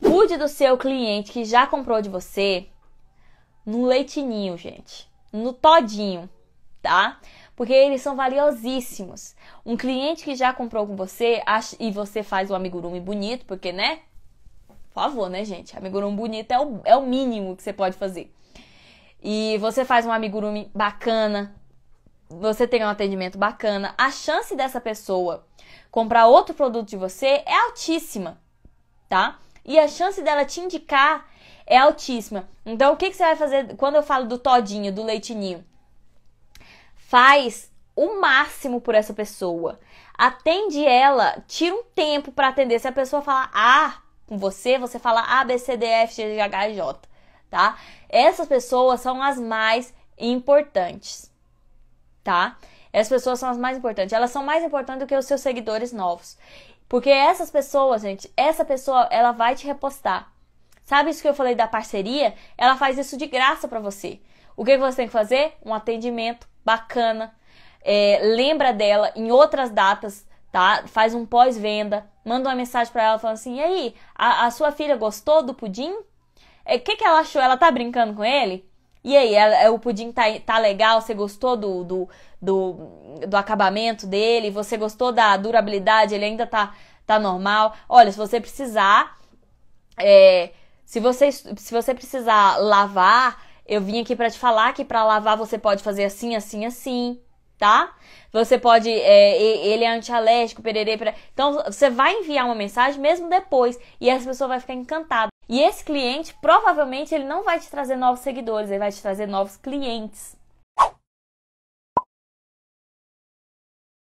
Cuide do seu cliente que já comprou de você no leitinho, gente, no todinho, tá? Porque eles são valiosíssimos. Um cliente que já comprou com você acha, e você faz o amigurumi bonito, porque, né? Por favor, né, gente? Amigurumi bonito é o, é o mínimo que você pode fazer. E você faz um amigurumi bacana, você tem um atendimento bacana, a chance dessa pessoa comprar outro produto de você é altíssima, tá? e a chance dela te indicar é altíssima. Então, o que, que você vai fazer quando eu falo do todinho, do leitinho? Faz o máximo por essa pessoa. Atende ela, tira um tempo para atender. Se a pessoa falar a com você, você fala A, B, C, D, F, G, H, J, tá? Essas pessoas são as mais importantes, tá? Essas pessoas são as mais importantes. Elas são mais importantes do que os seus seguidores novos. Porque essas pessoas, gente, essa pessoa, ela vai te repostar. Sabe isso que eu falei da parceria? Ela faz isso de graça para você. O que você tem que fazer? Um atendimento bacana. É, lembra dela em outras datas, tá? Faz um pós-venda. Manda uma mensagem para ela falando assim: e aí, a, a sua filha gostou do pudim? O é, que, que ela achou? Ela tá brincando com ele? E aí, é, é, o pudim tá, tá legal? Você gostou do, do, do, do, acabamento dele? Você gostou da durabilidade? Ele ainda tá, tá normal? Olha, se você precisar, é, se, você, se você precisar lavar, eu vim aqui para te falar que para lavar você pode fazer assim, assim, assim, tá? Você pode, é, ele é antialérgico, pererê, pererê. Então, você vai enviar uma mensagem mesmo depois e essa pessoa vai ficar encantada. E esse cliente, provavelmente, ele não vai te trazer novos seguidores, ele vai te trazer novos clientes.